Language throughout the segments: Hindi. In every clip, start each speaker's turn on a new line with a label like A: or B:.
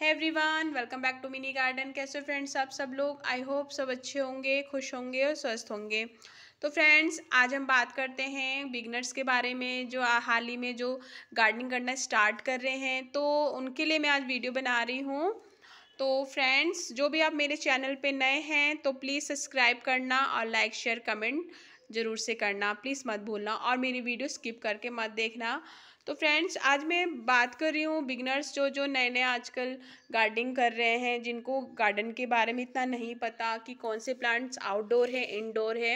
A: है everyone welcome back to mini garden कैसे फ्रेंड्स आप सब लोग आई होप सब अच्छे होंगे खुश होंगे और स्वस्थ होंगे तो फ्रेंड्स आज हम बात करते हैं बिगनर्स के बारे में जो हाल ही में जो गार्डनिंग करना स्टार्ट कर रहे हैं तो उनके लिए मैं आज वीडियो बना रही हूँ तो फ्रेंड्स जो भी आप मेरे चैनल पर नए हैं तो प्लीज़ सब्सक्राइब करना और लाइक शेयर कमेंट ज़रूर से करना प्लीज़ मत भूलना और मेरी वीडियो स्किप करके मत देखना तो फ्रेंड्स आज मैं बात कर रही हूँ बिगनर्स जो जो नए नए आजकल गार्डनिंग कर रहे हैं जिनको गार्डन के बारे में इतना नहीं पता कि कौन से प्लांट्स आउटडोर है इनडोर है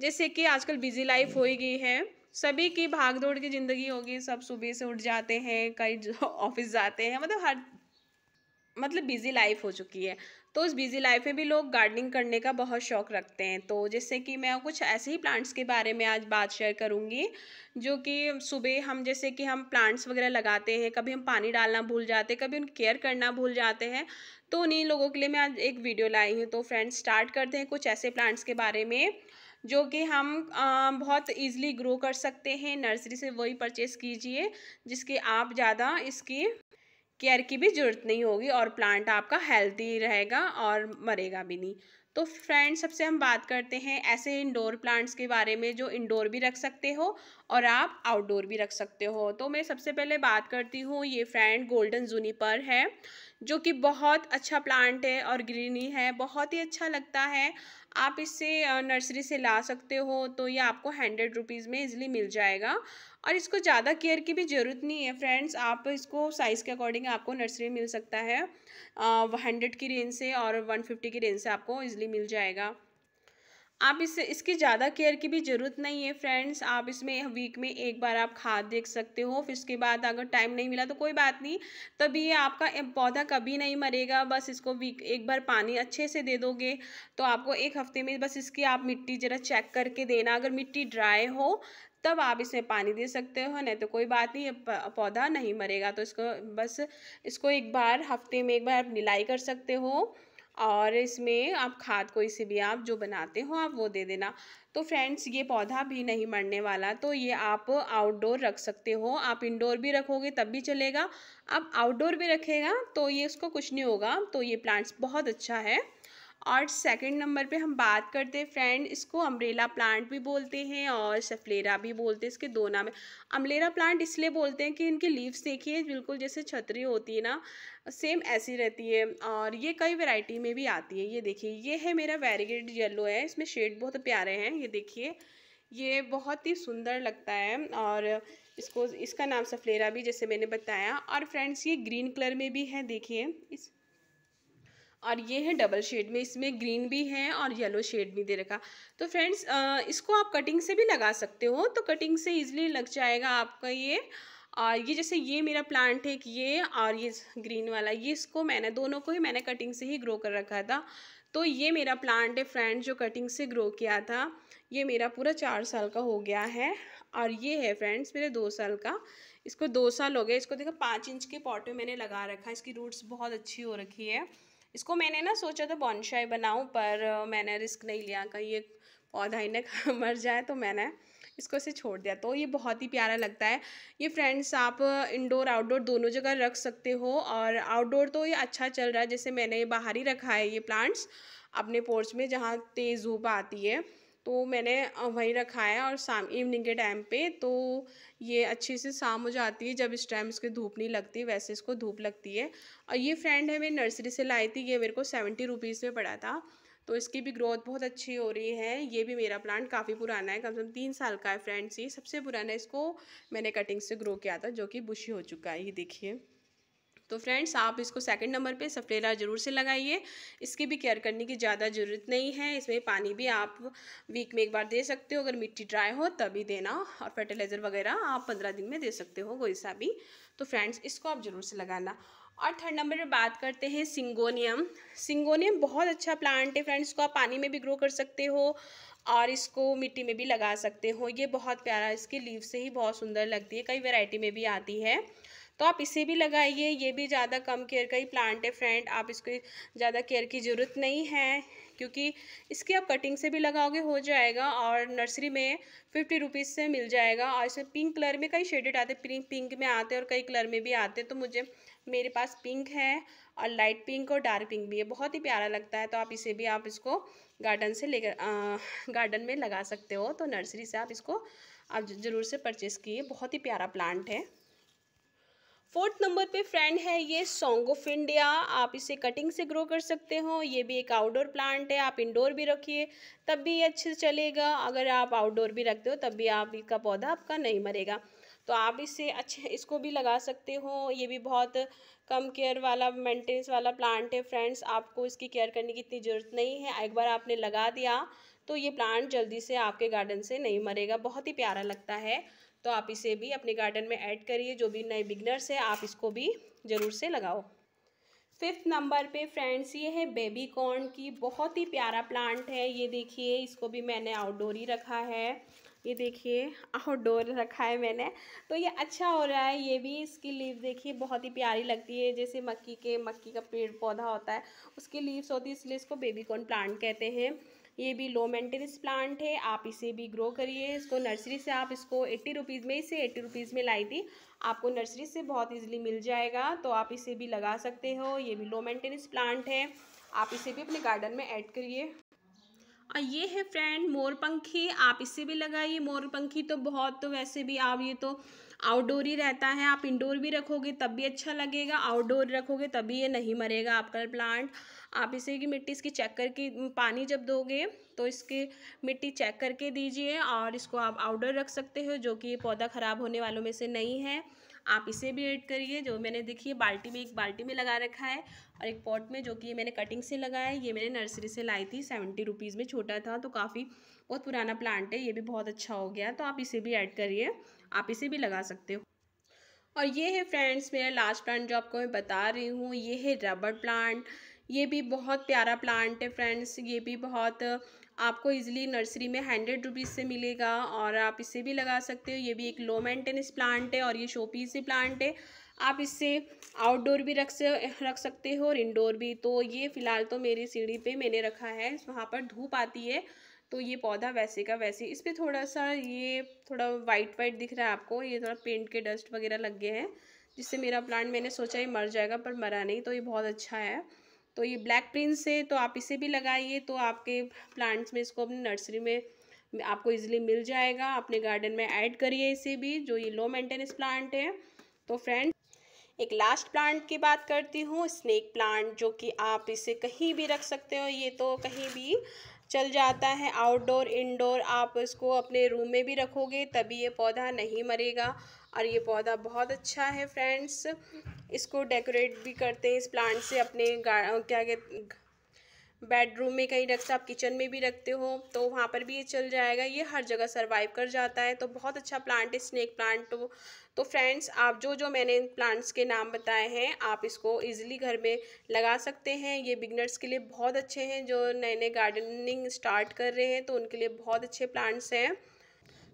A: जैसे कि आजकल बिजी लाइफ हो गई है सभी की भाग दौड़ की ज़िंदगी होगी सब सुबह से उठ जाते हैं कई ऑफिस जाते हैं मतलब हर मतलब बिज़ी लाइफ हो चुकी है तो उस बिज़ी लाइफ में भी लोग गार्डनिंग करने का बहुत शौक़ रखते हैं तो जैसे कि मैं कुछ ऐसे ही प्लांट्स के बारे में आज बात शेयर करूँगी जो कि सुबह हम जैसे कि हम प्लांट्स वगैरह लगाते हैं कभी हम पानी डालना भूल जाते हैं कभी उनकी केयर करना भूल जाते हैं तो उन्हीं लोगों के लिए मैं आज एक वीडियो लाई हूँ तो फ्रेंड्स स्टार्ट करते हैं कुछ ऐसे प्लांट्स के बारे में जो कि हम आ, बहुत इजीली ग्रो कर सकते हैं नर्सरी से वही परचेस कीजिए जिसके आप ज़्यादा इसकी केयर की भी ज़रूरत नहीं होगी और प्लांट आपका हेल्दी रहेगा और मरेगा भी नहीं तो फ्रेंड सबसे हम बात करते हैं ऐसे इंडोर प्लांट्स के बारे में जो इंडोर भी रख सकते हो और आप आउटडोर भी रख सकते हो तो मैं सबसे पहले बात करती हूँ ये फ्रेंड गोल्डन जूनीपर है जो कि बहुत अच्छा प्लांट है और ग्रीनरी है बहुत ही अच्छा लगता है आप इसे नर्सरी से ला सकते हो तो ये आपको हंड्रेड रुपीज़ में इज़िली मिल जाएगा और इसको ज़्यादा केयर की भी ज़रूरत नहीं है फ्रेंड्स आप इसको साइज़ के अकॉर्डिंग आपको नर्सरी मिल सकता है हंड्रेड की रेंज से और वन फिफ्टी की रेंज से आपको इजली मिल जाएगा आप इस इसकी ज़्यादा केयर की भी ज़रूरत नहीं है फ्रेंड्स आप इसमें वीक में एक बार आप खाद देख सकते हो फिर उसके बाद अगर टाइम नहीं मिला तो कोई बात नहीं तभी ये आपका पौधा कभी नहीं मरेगा बस इसको वीक एक बार पानी अच्छे से दे दोगे तो आपको एक हफ्ते में बस इसकी आप मिट्टी ज़रा चेक करके देना अगर मिट्टी ड्राई हो तब आप इसमें पानी दे सकते हो नहीं तो कोई बात नहीं पौधा नहीं मरेगा तो इसको बस इसको एक बार हफ्ते में एक बार आप निलाई कर सकते हो और इसमें आप खाद कोई सी भी आप जो बनाते हो आप वो दे देना तो फ्रेंड्स ये पौधा भी नहीं मरने वाला तो ये आप आउटडोर रख सकते हो आप इंडोर भी रखोगे तब भी चलेगा आप आउटडोर भी रखेगा तो ये इसको कुछ नहीं होगा तो ये प्लांट्स बहुत अच्छा है और सेकंड नंबर पे हम बात करते हैं फ्रेंड इसको अम्ब्रेला प्लांट भी बोलते हैं और सफलेरा भी बोलते हैं इसके दो नाम है अम्ब्रेला प्लांट इसलिए बोलते हैं कि इनके लीव्स देखिए बिल्कुल जैसे छतरी होती है ना सेम ऐसी रहती है और ये कई वैरायटी में भी आती है ये देखिए ये है मेरा वेरीगेट येलो है इसमें शेड बहुत प्यारे हैं ये देखिए ये बहुत ही सुंदर लगता है और इसको इसका नाम सफलेरा भी जैसे मैंने बताया और फ्रेंड्स ये ग्रीन कलर में भी है देखिए इस और ये है डबल शेड में इसमें ग्रीन भी है और येलो शेड भी दे रखा तो फ्रेंड्स इसको आप कटिंग से भी लगा सकते हो तो कटिंग से इज़िली लग जाएगा आपका ये और ये जैसे ये मेरा प्लांट है कि ये और ये ग्रीन वाला ये इसको मैंने दोनों को ही मैंने कटिंग से ही ग्रो कर रखा था तो ये मेरा प्लांट है फ्रेंड जो कटिंग से ग्रो किया था ये मेरा पूरा चार साल का हो गया है और ये है फ्रेंड्स मेरे दो साल का इसको दो साल हो गया इसको देखो पाँच इंच के पॉट में मैंने लगा रखा है इसकी रूट्स बहुत अच्छी हो रखी है इसको मैंने ना सोचा था बॉन्शाई बनाऊँ पर मैंने रिस्क नहीं लिया कहीं ये पौधा ही ना मर जाए तो मैंने इसको ऐसे छोड़ दिया तो ये बहुत ही प्यारा लगता है ये फ्रेंड्स आप इंडोर आउटडोर दोनों जगह रख सकते हो और आउटडोर तो ये अच्छा चल रहा है जैसे मैंने ये बाहर ही रखा है ये प्लांट्स अपने पोर्च में जहाँ तेज़ धूप आती है तो मैंने वहीं रखा है और शाम इवनिंग के टाइम पे तो ये अच्छे से शाम हो जाती है जब इस टाइम इसकी धूप नहीं लगती वैसे इसको धूप लगती है और ये फ्रेंड है मेरी नर्सरी से लाई थी ये मेरे को सेवेंटी रुपीज़ में पड़ा था तो इसकी भी ग्रोथ बहुत अच्छी हो रही है ये भी मेरा प्लांट काफ़ी पुराना है कम से कम तीन साल का है फ्रेंड्स ये सबसे पुराना इसको मैंने कटिंग से ग्रो किया था जो कि बुशी हो चुका है ये देखिए तो फ्रेंड्स आप इसको सेकंड नंबर पे सफेरा ज़रूर से लगाइए इसकी भी केयर करने की ज़्यादा ज़रूरत नहीं है इसमें पानी भी आप वीक में एक बार दे सकते हो अगर मिट्टी ड्राई हो तभी देना और फर्टिलाइज़र वगैरह आप पंद्रह दिन में दे सकते हो कोई सा भी तो फ्रेंड्स इसको आप ज़रूर से लगाना और थर्ड नंबर पर बात करते हैं सिंगोनियम सिंगोनियम बहुत अच्छा प्लांट है फ्रेंड्स इसको आप पानी में भी ग्रो कर सकते हो और इसको मिट्टी में भी लगा सकते हो ये बहुत प्यारा इसके लीव से ही बहुत सुंदर लगती है कई वैरायटी में भी आती है तो आप इसे भी लगाइए ये भी ज़्यादा कम केयर का ही प्लांट है फ्रेंड आप इसको ज़्यादा केयर की ज़रूरत नहीं है क्योंकि इसकी आप कटिंग से भी लगाओगे हो जाएगा और नर्सरी में फिफ्टी रुपीज़ से मिल जाएगा और इसमें पिंक कलर में कई शेडेड आते पिंक पिंक में आते और कई कलर में भी आते तो मुझे मेरे पास पिंक है और लाइट पिंक और डार्क पिंक भी है बहुत ही प्यारा लगता है तो आप इसे भी आप इसको गार्डन से लेकर गार्डन में लगा सकते हो तो नर्सरी से आप इसको आप ज़रूर से परचेज़ किए बहुत ही प्यारा प्लांट है फोर्थ नंबर पे फ्रेंड है ये सॉन्ग ऑफ इंडिया आप इसे कटिंग से ग्रो कर सकते हो ये भी एक आउटडोर प्लांट है आप इंडोर भी रखिए तब भी ये अच्छे से चलेगा अगर आप आउटडोर भी रखते हो तब भी आप इसका पौधा आपका नहीं मरेगा तो आप इसे अच्छे इसको भी लगा सकते हो ये भी बहुत कम केयर वाला मेंटेनेंस वाला प्लांट है फ्रेंड्स आपको इसकी केयर करने की इतनी ज़रूरत नहीं है एक बार आपने लगा दिया तो ये प्लांट जल्दी से आपके गार्डन से नहीं मरेगा बहुत ही प्यारा लगता है तो आप इसे भी अपने गार्डन में ऐड करिए जो भी नए बिगनर्स है आप इसको भी ज़रूर से लगाओ फिफ्थ नंबर पे फ्रेंड्स ये है बेबी कॉर्न की बहुत ही प्यारा प्लांट है ये देखिए इसको भी मैंने आउटडोर ही रखा है ये देखिए आउटडोर रखा है मैंने तो ये अच्छा हो रहा है ये भी इसकी लीव देखिए बहुत ही प्यारी लगती है जैसे मक्की के मक्की का पेड़ पौधा होता है उसकी लीव्स होती है इसलिए इसको बेबी कॉर्न प्लांट कहते हैं ये भी लो मेंटेनेंस प्लांट है आप इसे भी ग्रो करिए इसको नर्सरी से आप इसको एट्टी रुपीज़ में इसे एट्टी रुपीज़ में लाई थी आपको नर्सरी से बहुत ईजिली मिल जाएगा तो आप इसे भी लगा सकते हो ये भी लो मेंटेनेंस प्लांट है आप इसे भी अपने गार्डन में ऐड करिए और ये है फ्रेंड मोरपंखी आप इसे भी लगाइए मोरपंखी तो बहुत तो वैसे भी आप ये तो आउटडोर ही रहता है आप इंडोर भी रखोगे तब भी अच्छा लगेगा आउटडोर रखोगे तभी ये नहीं मरेगा आपका प्लांट आप इसे की मिट्टी इसकी चेक करके पानी जब दोगे तो इसके मिट्टी चेक करके दीजिए और इसको आप आउटडोर रख सकते हो जो कि ये पौधा ख़राब होने वालों में से नहीं है आप इसे भी ऐड करिए जो मैंने देखिए बाल्टी में एक बाल्टी में लगा रखा है और एक पॉट में जो कि ये मैंने कटिंग से लगाया है ये मैंने नर्सरी से लाई थी सेवेंटी रुपीज़ में छोटा था तो काफ़ी बहुत पुराना प्लांट है ये भी बहुत अच्छा हो गया तो आप इसे भी ऐड करिए आप इसे भी लगा सकते हो और ये है फ्रेंड्स मेरा लास्ट प्लांट जो आपको मैं बता रही हूँ ये है रबड़ प्लांट ये भी बहुत प्यारा प्लांट है फ्रेंड्स ये भी बहुत आपको इजीली नर्सरी में हंड्रेड रुपीज़ से मिलेगा और आप इसे भी लगा सकते हो ये भी एक लो मेंटेनेंस प्लांट है और ये शोपीस ही प्लांट है आप इससे आउटडोर भी रख से रख सकते हो और इंडोर भी तो ये फ़िलहाल तो मेरी सीढ़ी पे मैंने रखा है वहाँ पर धूप आती है तो ये पौधा वैसे का वैसे इस पर थोड़ा सा ये थोड़ा वाइट वाइट दिख रहा है आपको ये थोड़ा पेंट के डस्ट वगैरह लग गए हैं जिससे मेरा प्लांट मैंने सोचा ये मर जाएगा पर मरा नहीं तो ये बहुत अच्छा है तो ये ब्लैक प्रिंस है तो आप इसे भी लगाइए तो आपके प्लांट्स में इसको अपनी नर्सरी में आपको इजीली मिल जाएगा अपने गार्डन में ऐड करिए इसे भी जो ये लो मेंटेनेंस प्लांट है तो फ्रेंड एक लास्ट प्लांट की बात करती हूँ स्नेक प्लांट जो कि आप इसे कहीं भी रख सकते हो ये तो कहीं भी चल जाता है आउटडोर इंडोर आप इसको अपने रूम में भी रखोगे तभी ये पौधा नहीं मरेगा और ये पौधा बहुत अच्छा है फ्रेंड्स इसको डेकोरेट भी करते हैं इस प्लांट से अपने क्या कहते बेडरूम में कहीं हो आप किचन में भी रखते हो तो वहाँ पर भी ये चल जाएगा ये हर जगह सर्वाइव कर जाता है तो बहुत अच्छा प्लांट है स्नेक प्लांट तो तो फ्रेंड्स आप जो जो मैंने प्लांट्स के नाम बताए हैं आप इसको इजीली घर में लगा सकते हैं ये बिगनर्स के लिए बहुत अच्छे हैं जो नए नए गार्डनिंग स्टार्ट कर रहे हैं तो उनके लिए बहुत अच्छे प्लांट्स हैं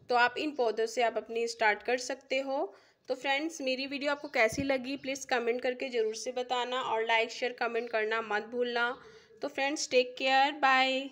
A: तो आप इन पौधों से आप अपनी स्टार्ट कर सकते हो तो फ्रेंड्स मेरी वीडियो आपको कैसी लगी प्लीज़ कमेंट करके ज़रूर से बताना और लाइक शेयर कमेंट करना मत भूलना तो फ्रेंड्स टेक केयर बाय